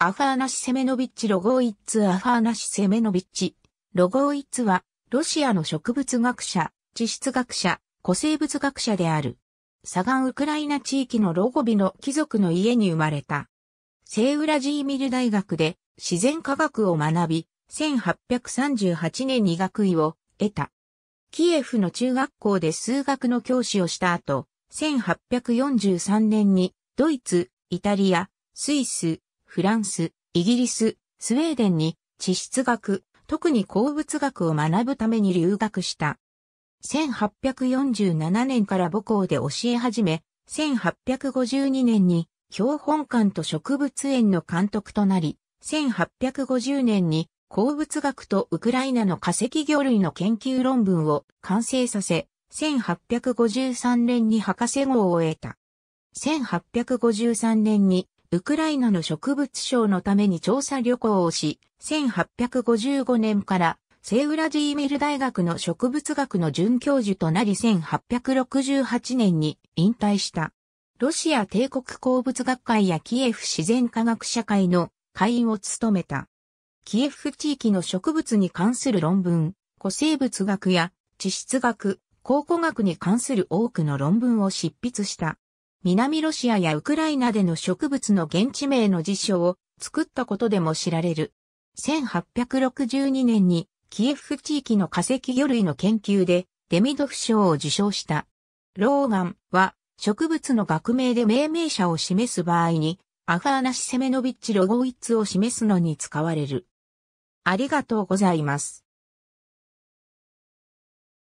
アファーナシ・セメノビッチ・ロゴーイッツ・アファーナシ・セメノビッチ。ロゴーイッツは、ロシアの植物学者、地質学者、古生物学者である。サガンウクライナ地域のロゴビの貴族の家に生まれた。セウラジーミル大学で自然科学を学び、1838年に学位を得た。キエフの中学校で数学の教師をした後、1843年にドイツ、イタリア、スイス、フランス、イギリス、スウェーデンに地質学、特に鉱物学を学ぶために留学した。1847年から母校で教え始め、1852年に標本館と植物園の監督となり、1850年に鉱物学とウクライナの化石魚類の研究論文を完成させ、1853年に博士号を得た。1853年にウクライナの植物賞のために調査旅行をし、1855年からセウラジーミル大学の植物学の准教授となり1868年に引退した。ロシア帝国鉱物学会やキエフ自然科学社会の会員を務めた。キエフ地域の植物に関する論文、古生物学や地質学、考古学に関する多くの論文を執筆した。南ロシアやウクライナでの植物の現地名の辞書を作ったことでも知られる。1862年にキエフ地域の化石魚類の研究でデミドフ賞を受賞した。ローガンは植物の学名で命名者を示す場合にアファーナシセメノビッチロゴイッツを示すのに使われる。ありがとうございます。